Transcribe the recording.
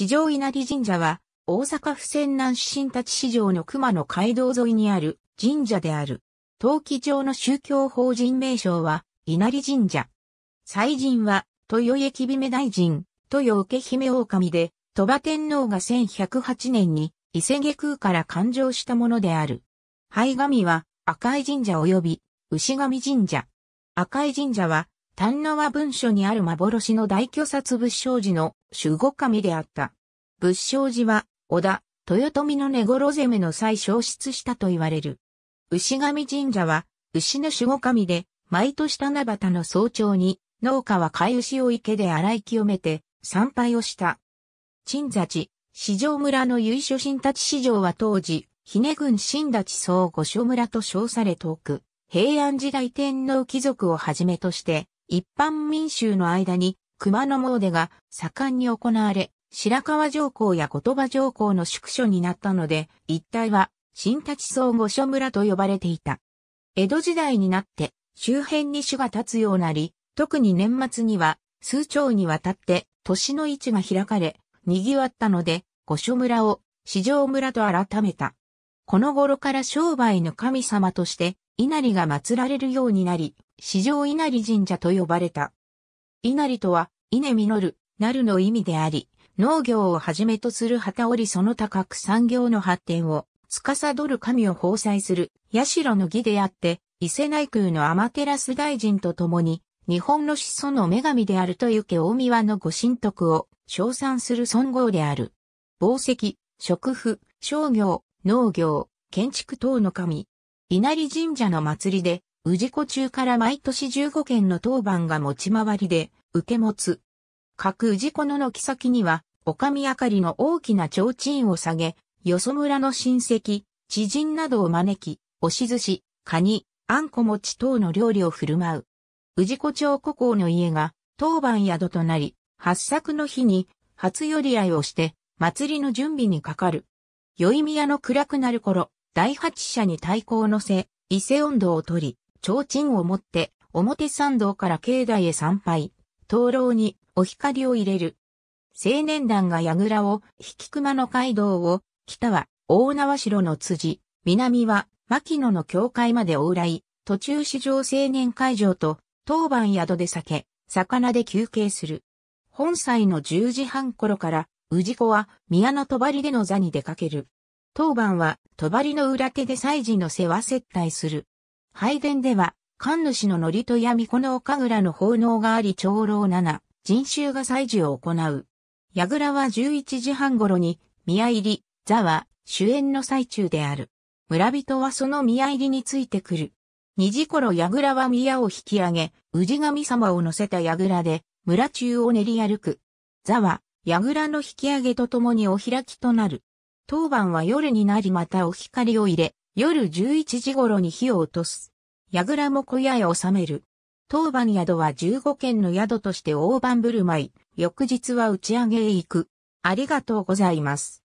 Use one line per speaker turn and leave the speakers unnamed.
市場稲荷神社は、大阪府泉南市新立市場の熊野街道沿いにある神社である。登記上の宗教法人名称は、稲荷神社。祭神は、豊木姫大臣、豊受姫狼で、鳥羽天皇が1108年に伊勢下空から誕生したものである。灰神は赤井神社及び牛神神社。赤井神社は丹野は文書にある幻の大巨殺仏生寺の守護神であった。仏生寺は、織田、豊臣の寝頃攻めの際消失したと言われる。牛神神社は、牛の守護神で、毎年七夕の早朝に、農家は飼い牛を池で洗い清めて、参拝をした。鎮座地、市場村の由緒新立市場は当時、ひね郡新立総御所村と称され遠く、平安時代天皇貴族をはじめとして、一般民衆の間に熊野詣が盛んに行われ、白川上皇や後鳥羽上皇の宿所になったので、一帯は新立総御所村と呼ばれていた。江戸時代になって周辺に種が立つようなり、特に年末には数町にわたって年の市が開かれ、賑わったので、御所村を市場村と改めた。この頃から商売の神様として稲荷が祀られるようになり、史上稲荷神社と呼ばれた。稲荷とは、稲実る、なるの意味であり、農業をはじめとする旗織その他各産業の発展を、司る神を奉祭する、社の儀であって、伊勢内宮の天照大臣と共に、日本の始祖の女神であるとゆけ大宮のご神徳を称賛する尊号である。宝石、食府、商業、農業、建築等の神。稲荷神社の祭りで、氏子中から毎年15件の当番が持ち回りで、受け持つ。各氏子の軒先には、おかみあかりの大きな提灯を下げ、よそ村の親戚、知人などを招き、押し寿司、カニ、あんこ餅等の料理を振る舞う。氏子町古校の家が、当番宿となり、八作の日に、初寄り合いをして、祭りの準備にかかる。宵宮の暗くなる頃、第八社に対抗のせ、伊勢温度を取り、提灯を持って、表参道から境内へ参拝、灯籠にお光を入れる。青年団が櫓を、引熊の街道を、北は大縄城の辻、南は牧野の境界まで往来、途中市場青年会場と、当番宿で酒、魚で休憩する。本祭の十時半頃から、治子は宮の帳での座に出かける。当番は、帳の裏手で祭事の世話接待する。拝殿では、神主の祝詞と闇この岡倉の奉納があり長老七、人衆が祭事を行う。倉は11時半頃に、宮入り、座は、主演の最中である。村人はその宮入りについてくる。2時頃倉は宮を引き上げ、宇治神様を乗せた倉で、村中を練り歩く。座は、倉の引き上げとともにお開きとなる。当番は夜になりまたお光を入れ、夜11時頃に火を落とす。倉も小屋へ収める。当番宿は15軒の宿として大盤振る舞い、翌日は打ち上げへ行く。ありがとうございます。